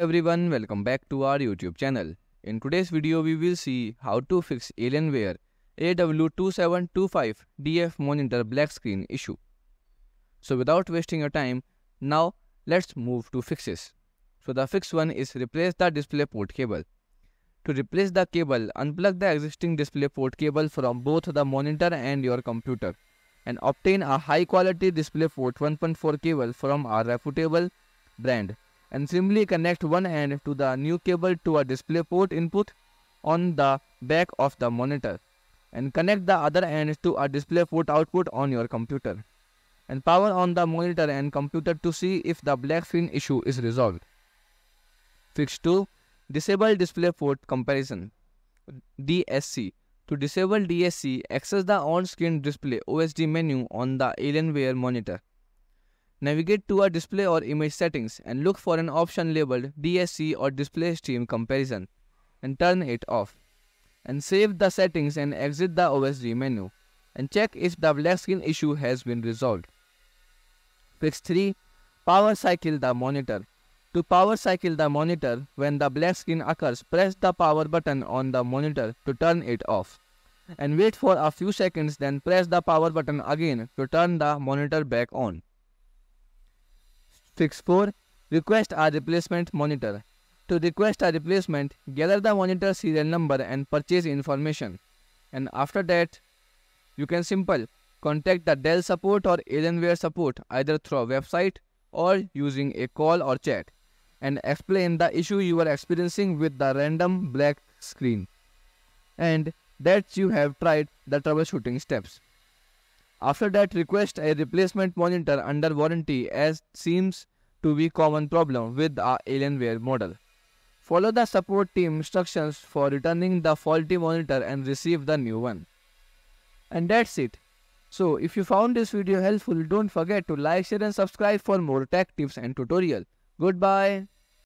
everyone welcome back to our youtube channel in today's video we will see how to fix alienware aw2725df monitor black screen issue so without wasting your time now let's move to fixes so the fix one is replace the display port cable to replace the cable unplug the existing display port cable from both the monitor and your computer and obtain a high quality display port 1.4 cable from a reputable brand and simply connect one end to the new cable to a display port input on the back of the monitor and connect the other end to a display port output on your computer and power on the monitor and computer to see if the black screen issue is resolved. Fix 2. Disable display port comparison DSC To disable DSC, access the on-screen display OSD menu on the Alienware monitor. Navigate to our display or image settings and look for an option labeled DSC or display stream comparison and turn it off. And save the settings and exit the OSD menu and check if the black screen issue has been resolved. Fix 3. Power cycle the monitor. To power cycle the monitor, when the black screen occurs, press the power button on the monitor to turn it off and wait for a few seconds then press the power button again to turn the monitor back on. Fix 4. Request a replacement monitor. To request a replacement, gather the monitor serial number and purchase information. And after that, you can simple contact the Dell support or Alienware support either through a website or using a call or chat and explain the issue you are experiencing with the random black screen and that you have tried the troubleshooting steps. After that request a replacement monitor under warranty as seems to be common problem with our Alienware model. Follow the support team instructions for returning the faulty monitor and receive the new one. And that's it. So if you found this video helpful don't forget to like, share and subscribe for more tech tips and tutorial. Goodbye.